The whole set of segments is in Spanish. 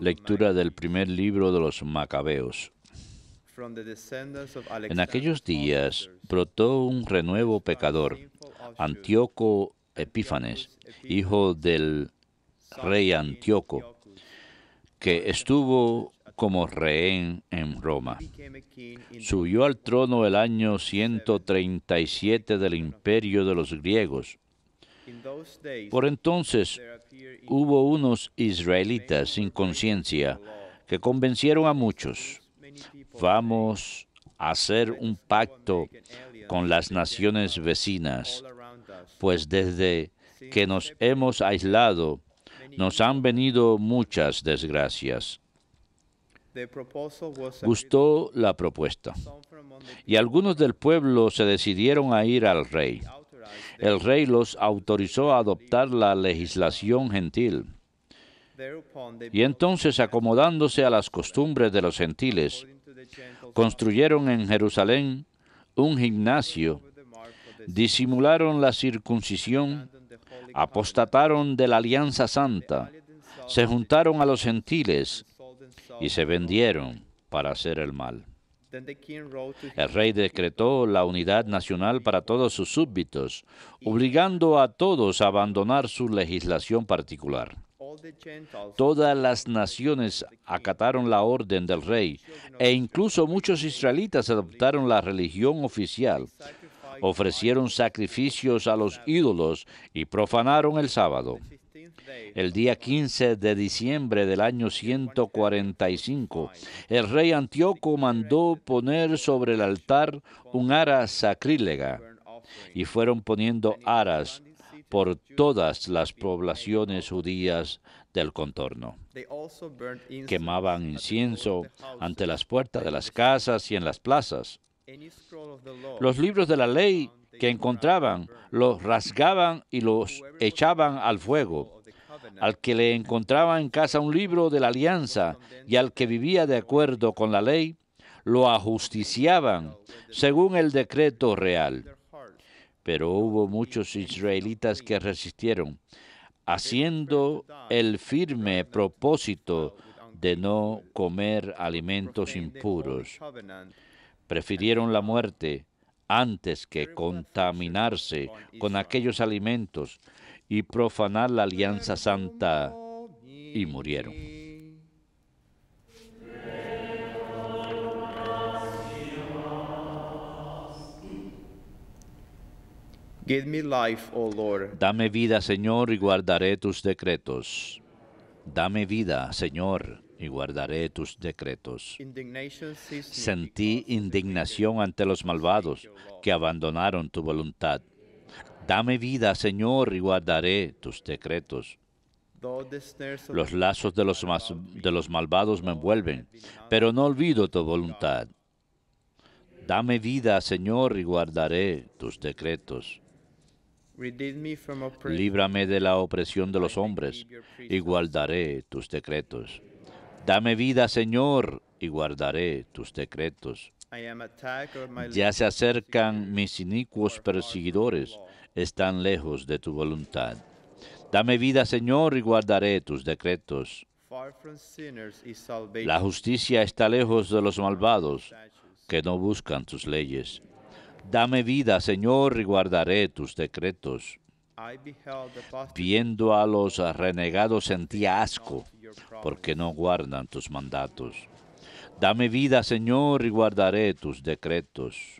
Lectura del primer libro de los Macabeos. En aquellos días brotó un renuevo pecador, Antíoco Epífanes, hijo del rey Antíoco, que estuvo como rehén en Roma. Subió al trono el año 137 del imperio de los griegos por entonces hubo unos israelitas sin conciencia que convencieron a muchos, vamos a hacer un pacto con las naciones vecinas, pues desde que nos hemos aislado nos han venido muchas desgracias. Gustó la propuesta y algunos del pueblo se decidieron a ir al rey el rey los autorizó a adoptar la legislación gentil. Y entonces, acomodándose a las costumbres de los gentiles, construyeron en Jerusalén un gimnasio, disimularon la circuncisión, apostataron de la alianza santa, se juntaron a los gentiles y se vendieron para hacer el mal. El rey decretó la unidad nacional para todos sus súbditos, obligando a todos a abandonar su legislación particular. Todas las naciones acataron la orden del rey e incluso muchos israelitas adoptaron la religión oficial, ofrecieron sacrificios a los ídolos y profanaron el sábado. El día 15 de diciembre del año 145, el rey Antíoco mandó poner sobre el altar un ara sacrílega y fueron poniendo aras por todas las poblaciones judías del contorno. Quemaban incienso ante las puertas de las casas y en las plazas. Los libros de la ley que encontraban los rasgaban y los echaban al fuego al que le encontraba en casa un libro de la alianza y al que vivía de acuerdo con la ley, lo ajusticiaban según el decreto real. Pero hubo muchos israelitas que resistieron, haciendo el firme propósito de no comer alimentos impuros. Prefirieron la muerte antes que contaminarse con aquellos alimentos y profanar la alianza santa y murieron. Dame vida, Señor, y guardaré tus decretos. Dame vida, Señor, y guardaré tus decretos. Sentí indignación ante los malvados que abandonaron tu voluntad. Dame vida, Señor, y guardaré tus decretos. Oh los lazos de los, malvados me envuelven, pero no olvido tu voluntad. Dame vida, Señor, y guardaré tus decretos. Líbrame de la opresión de los hombres, y guardaré tus decretos. Dame vida, Señor, y guardaré tus decretos. Ya se acercan mis inicuos perseguidores, están lejos de tu voluntad. Dame vida, Señor, y guardaré tus decretos. La justicia está lejos de los malvados que no buscan tus leyes. Dame vida, Señor, y guardaré tus decretos. Viendo a los renegados sentí asco, porque no guardan tus mandatos. Dame vida, Señor, y guardaré tus decretos.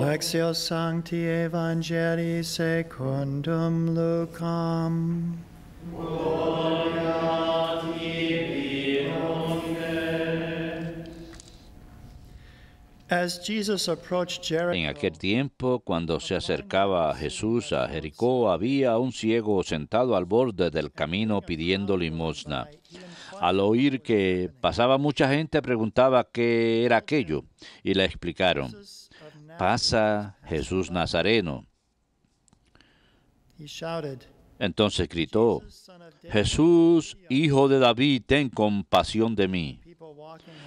Lexio Sancti Evangelii secundum Lucam. Gloria tibi, As Jesus approached Jericho, en aquel tiempo, cuando se acercaba a Jesús a Jericó, había un ciego sentado al borde del camino pidiendo limosna. Al oír que pasaba mucha gente, preguntaba qué era aquello y le explicaron, pasa Jesús Nazareno. Entonces gritó, Jesús, hijo de David, ten compasión de mí.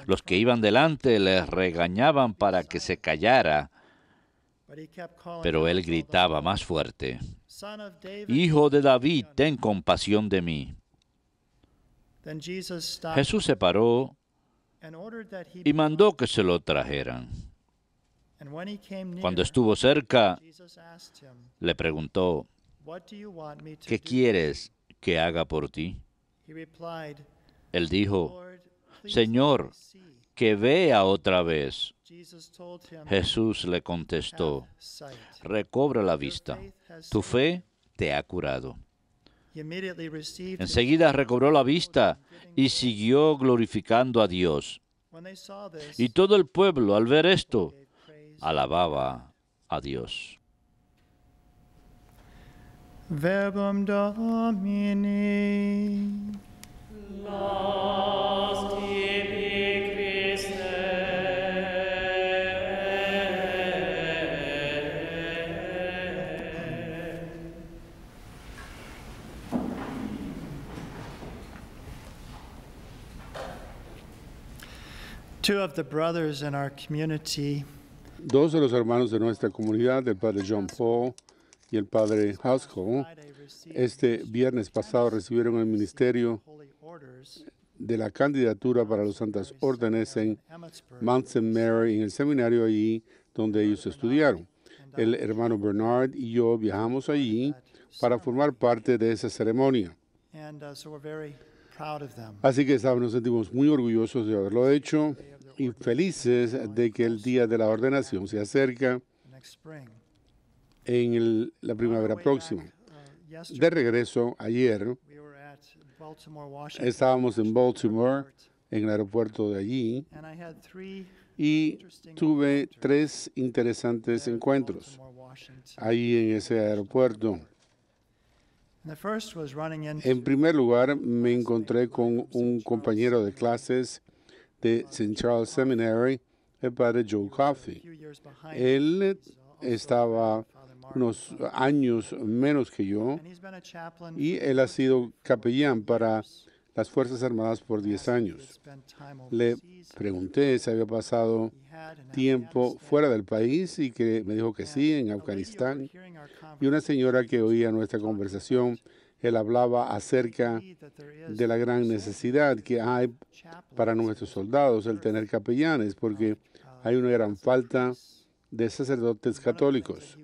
Los que iban delante les regañaban para que se callara, pero él gritaba más fuerte, Hijo de David, ten compasión de mí. Jesús se paró y mandó que se lo trajeran. Cuando estuvo cerca, le preguntó, ¿qué quieres que haga por ti? Él dijo, Señor, que vea otra vez. Jesús le contestó, recobra la vista, tu fe te ha curado. Enseguida recobró la vista y siguió glorificando a Dios. Y todo el pueblo, al ver esto, alababa a Dios. brothers Dos de los hermanos de nuestra comunidad, el padre John Paul y el padre Haskell, este viernes pasado recibieron el ministerio de la candidatura para los Santas Órdenes en Mount St. Mary, en el seminario allí donde ellos estudiaron. El hermano Bernard y yo viajamos allí para formar parte de esa ceremonia. Uh, Así que nos sentimos muy orgullosos de haberlo hecho. Infelices felices de que el día de la ordenación se acerca en la primavera próxima. De regreso ayer, estábamos en Baltimore, en el aeropuerto de allí, y tuve tres interesantes encuentros ahí en ese aeropuerto. En primer lugar, me encontré con un compañero de clases de St. Charles Seminary eh, Padre Joe Coffey. Él eh, estaba unos años menos que yo y él ha sido capellán para las Fuerzas Armadas por 10 años. Le pregunté si había pasado tiempo fuera del país y que me dijo que sí, en Afganistán. Y una señora que oía nuestra conversación, él hablaba acerca de la gran necesidad que hay para nuestros soldados el tener capellanes, porque hay una gran falta de sacerdotes católicos.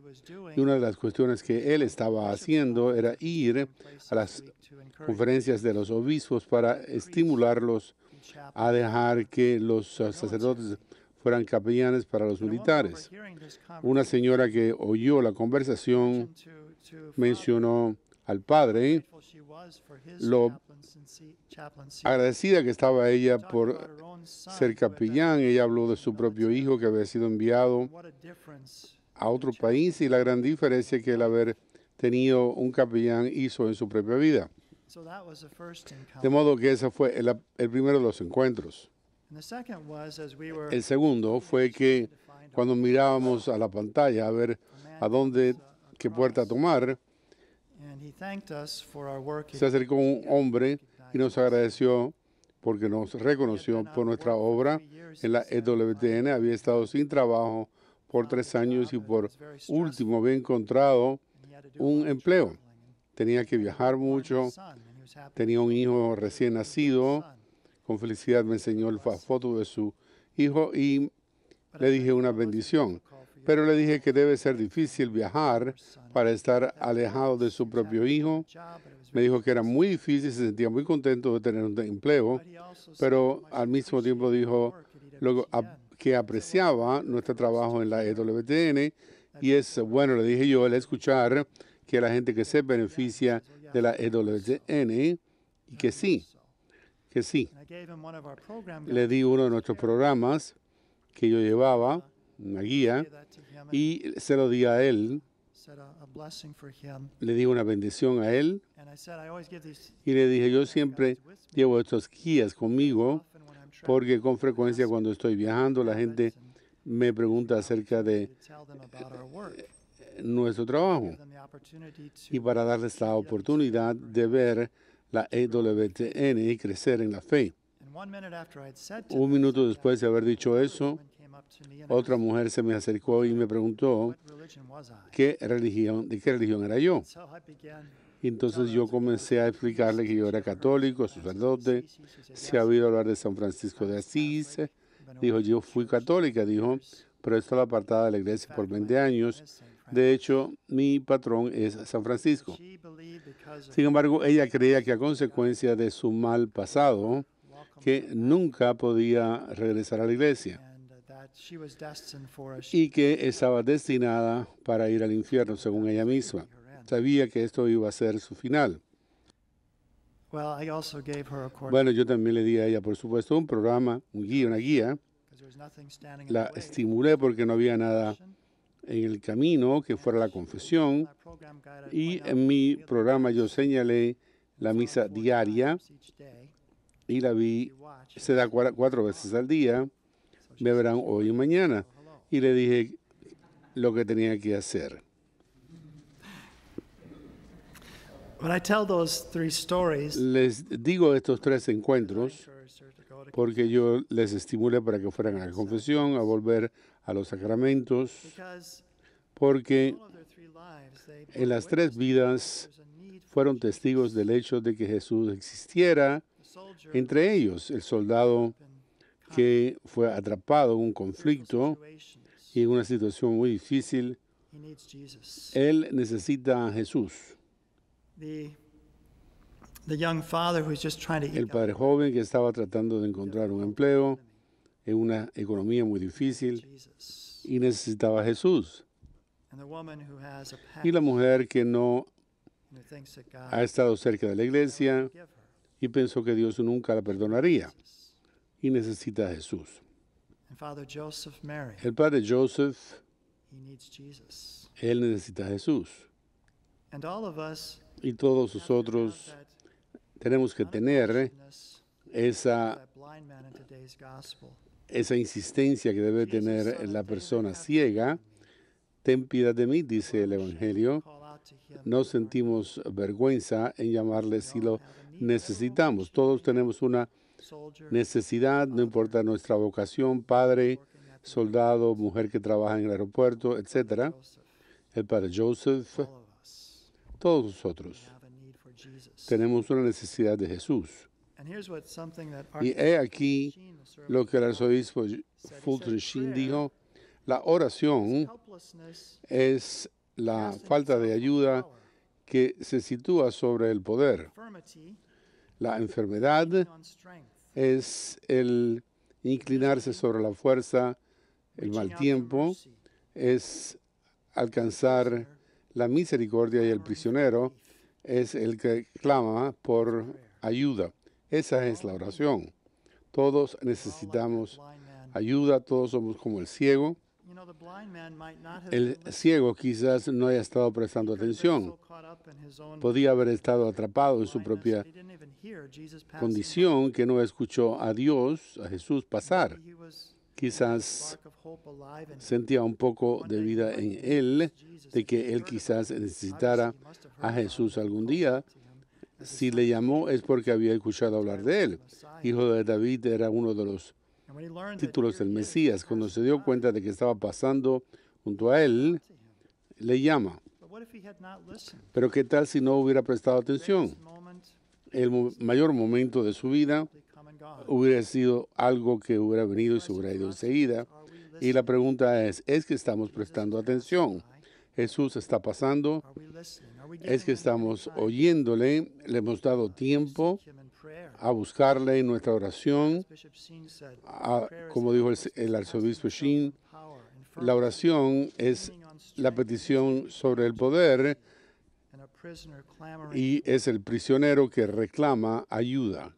Y una de las cuestiones que él estaba haciendo era ir a las conferencias de los obispos para estimularlos a dejar que los sacerdotes fueran capellanes para los militares. Una señora que oyó la conversación mencionó al padre lo agradecida que estaba ella por ser capellán. Ella habló de su propio hijo que había sido enviado a otro país y la gran diferencia que el haber tenido un capellán hizo en su propia vida. De modo que ese fue el, primero de los encuentros. El segundo fue que cuando mirábamos a la pantalla a ver a dónde, qué puerta tomar, se acercó un hombre y nos agradeció porque nos reconoció por nuestra obra en la EWTN. E había estado sin trabajo por tres años y por último había encontrado un empleo tenía que viajar mucho, tenía un hijo recién nacido, con felicidad me enseñó la foto de su hijo y le dije una bendición. Pero le dije que debe ser difícil viajar para estar alejado de su propio hijo. Me dijo que era muy difícil, se sentía muy contento de tener un empleo, pero al mismo tiempo dijo luego que apreciaba nuestro trabajo en la EWTN y es bueno, le dije yo, el escuchar que la gente que se beneficia de la EWTN y que sí, que sí. Le di uno de nuestros programas que yo llevaba, una guía, y se lo di a él. Le di una bendición a él y le dije, yo siempre llevo estos guías conmigo porque con frecuencia cuando estoy viajando la gente me pregunta acerca de eh, nuestro trabajo y para darles la oportunidad de ver la EWTN y crecer en la fe. Un minuto después de haber dicho eso, otra mujer se me acercó y me preguntó qué religión, de qué religión era yo. entonces yo comencé a explicarle que yo era católico, sacerdote, se ha oído hablar de San Francisco de Asís. Dijo, yo fui católica, dijo, pero lo apartada de la iglesia por 20 años de hecho, mi patrón es San Francisco. Sin embargo, ella creía que a consecuencia de su mal pasado, que nunca podía regresar a la iglesia uh, y que estaba destinada para ir al infierno, según ella misma. Sabía que esto iba a ser su final. Bueno, yo también le di a ella, por supuesto, un programa, un guía, una guía. La estimulé porque no había nada en el camino que fuera la confesión y en mi programa yo señalé la misa diaria y la vi, se da cuatro veces al día, me verán hoy y mañana. Y le dije lo que tenía que hacer. Les digo estos tres encuentros porque yo les estimulé para que fueran a la confesión, a volver a los sacramentos, porque en las tres vidas fueron testigos del hecho de que Jesús existiera, entre ellos el soldado que fue atrapado en un conflicto y en una situación muy difícil. Él necesita a Jesús. El padre joven que estaba tratando de encontrar un empleo en una economía muy difícil y necesitaba a Jesús. Y la mujer que no ha estado cerca de la iglesia y pensó que Dios nunca la perdonaría y necesita a Jesús. El padre Joseph, él necesita a Jesús. Y todos nosotros tenemos que tener esa esa insistencia que debe tener la persona ciega. Ten piedad de mí, dice el Evangelio. No sentimos vergüenza en llamarle si lo necesitamos. Todos tenemos una necesidad, no importa nuestra vocación, padre, soldado, mujer que trabaja en el aeropuerto, etc. El padre Joseph, todos nosotros tenemos una necesidad de Jesús. Y he aquí lo que el arzobispo Fulton Sheen dijo, la oración es la falta de ayuda que se sitúa sobre el poder. La enfermedad es el inclinarse sobre la fuerza, el mal tiempo, es alcanzar la misericordia y el prisionero, es el que clama por ayuda. Esa es la oración. Todos necesitamos ayuda, todos somos como el ciego. El ciego quizás no haya estado prestando atención. Podía haber estado atrapado en su propia condición que no escuchó a Dios, a Jesús pasar. Quizás sentía un poco de vida en él, de que él quizás necesitara a Jesús algún día si le llamó es porque había escuchado hablar de él. Hijo de David era uno de los títulos del Mesías. Cuando se dio cuenta de que estaba pasando junto a él, le llama. Pero ¿qué tal si no hubiera prestado atención? El mayor momento de su vida hubiera sido algo que hubiera venido y se hubiera ido enseguida. Y la pregunta es, ¿es que estamos prestando atención? Jesús está pasando es que estamos oyéndole, le hemos dado tiempo a buscarle en nuestra oración. como dijo el, arzobispo Shin, la oración es la petición sobre el poder y es el prisionero que reclama ayuda.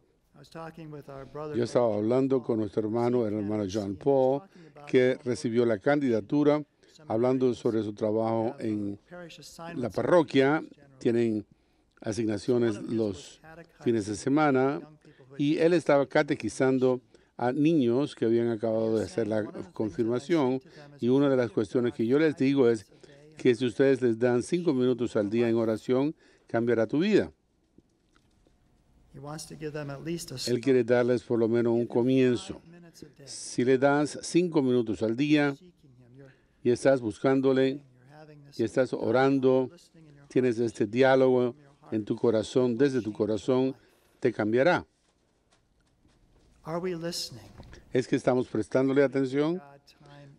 Yo estaba hablando con nuestro hermano, el hermano John Paul, que recibió la candidatura hablando sobre su trabajo en la parroquia. Tienen asignaciones los fines de semana y él estaba catequizando a niños que habían acabado de hacer la confirmación y una de las cuestiones que yo les digo es que si ustedes les dan cinco minutos al día en oración, cambiará tu vida. Él quiere darles por lo menos un comienzo. Si le das cinco minutos al día, y estás buscándole y estás orando, tienes este diálogo en tu corazón, desde tu corazón, te cambiará. ¿Es que estamos prestándole atención?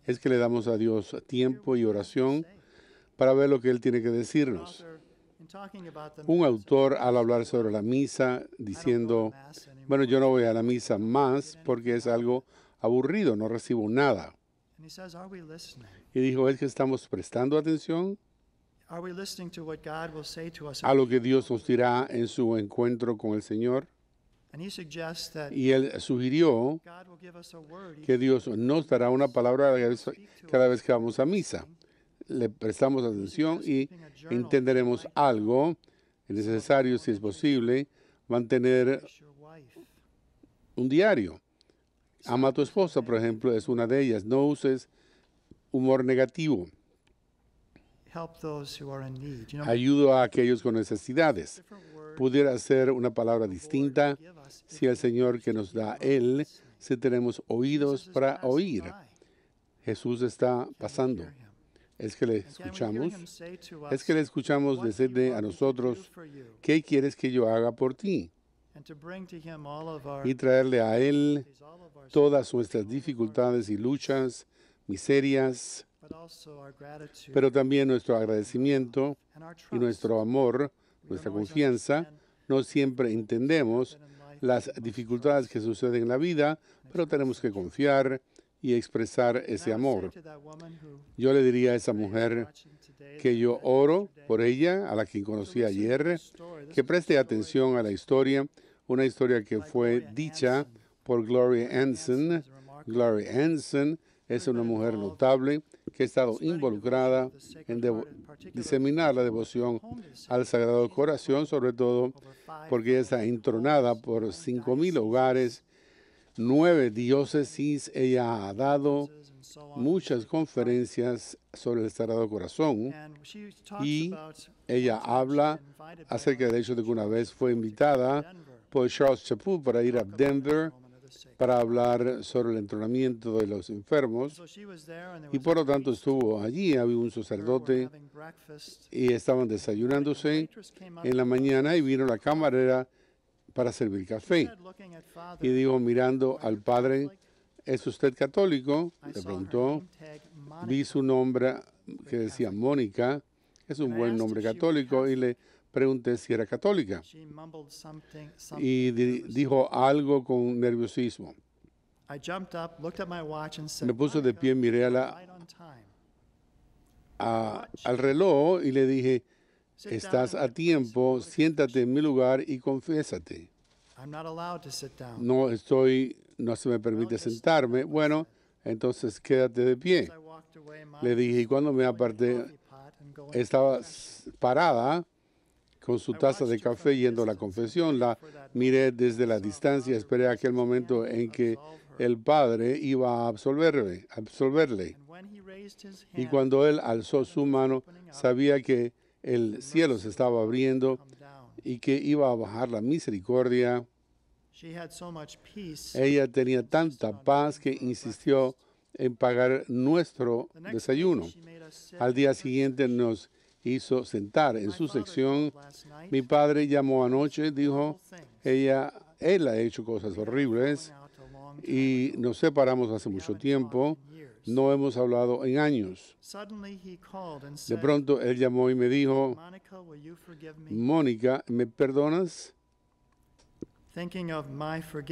¿Es que le damos a Dios tiempo y oración para ver lo que Él tiene que decirnos? Un autor al hablar sobre la misa diciendo, bueno, yo no voy a la misa más porque es algo aburrido, no recibo nada. Y dijo ¿es que estamos prestando atención a lo que Dios nos dirá en su encuentro con el Señor. Y él sugirió que Dios nos dará una palabra cada vez que vamos a misa. Le prestamos atención y entenderemos algo. Es necesario, si es posible, mantener un diario Ama a tu esposa, por ejemplo, es una de ellas. No uses humor negativo. Ayuda a aquellos con necesidades. Pudiera ser una palabra distinta si el Señor que nos da Él, si tenemos oídos para oír. Jesús está pasando. Es que le escuchamos. Es que le escuchamos decirle a nosotros, ¿qué quieres que yo haga por ti? y traerle a Él todas nuestras dificultades y luchas, miserias, pero también nuestro agradecimiento y nuestro amor, nuestra confianza. No siempre entendemos las dificultades que suceden en la vida, pero tenemos que confiar y expresar ese amor. Yo le diría a esa mujer que yo oro por ella, a la que conocí ayer, que preste atención a la historia, una historia que fue dicha por Gloria Anson. Gloria Anson es una mujer notable que ha estado involucrada en diseminar la devoción al Sagrado Corazón, sobre todo porque ella está entronada por 5.000 hogares, nueve diócesis. Ella ha dado muchas conferencias sobre el Sagrado Corazón y ella habla acerca de hecho de que una vez fue invitada por Charles Chaput para ir a Denver para hablar sobre el entrenamiento de los enfermos y por lo tanto estuvo allí, había un sacerdote y estaban desayunándose en la mañana y vino la camarera para servir café y dijo mirando al padre, ¿es usted católico? Le preguntó. Vi su nombre que decía Mónica, es un buen nombre católico, y le pregunté si era católica. Y dijo algo con nerviosismo. Me puso de pie, miré a la, al reloj y le dije, estás a tiempo, siéntate en mi lugar y confiésate. No estoy, no se me permite sentarme. Bueno, entonces quédate de pie. Le dije, y cuando me aparté, estaba parada con su taza de café yendo a la confesión. La miré desde la distancia, esperé aquel momento en que el Padre iba a absolverle. absolverle. Y cuando él alzó su mano, sabía que el cielo se estaba abriendo y que iba a bajar la misericordia. Ella tenía tanta paz que insistió en pagar nuestro desayuno. Al día siguiente nos hizo sentar en su sección. Mi padre llamó anoche, dijo, ella, él ha hecho cosas horribles y nos separamos hace mucho tiempo no hemos hablado en años. De pronto él llamó y me dijo, Mónica, ¿me perdonas?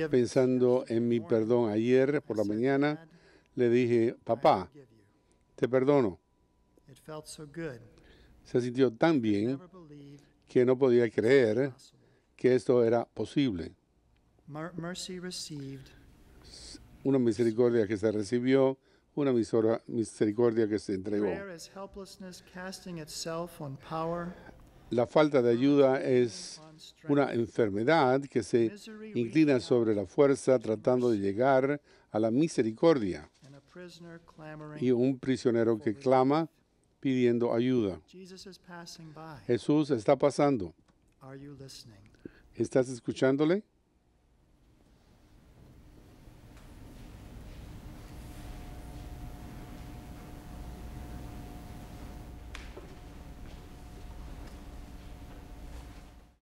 Pensando en mi perdón ayer por la mañana, le dije, papá, te perdono. Se sintió tan bien que no podía creer que esto era posible. Una misericordia que se recibió una misericordia que se entregó. La falta de ayuda es una enfermedad que se inclina sobre la fuerza tratando de llegar a la misericordia y un prisionero que clama pidiendo ayuda. Jesús está pasando. ¿Estás escuchándole?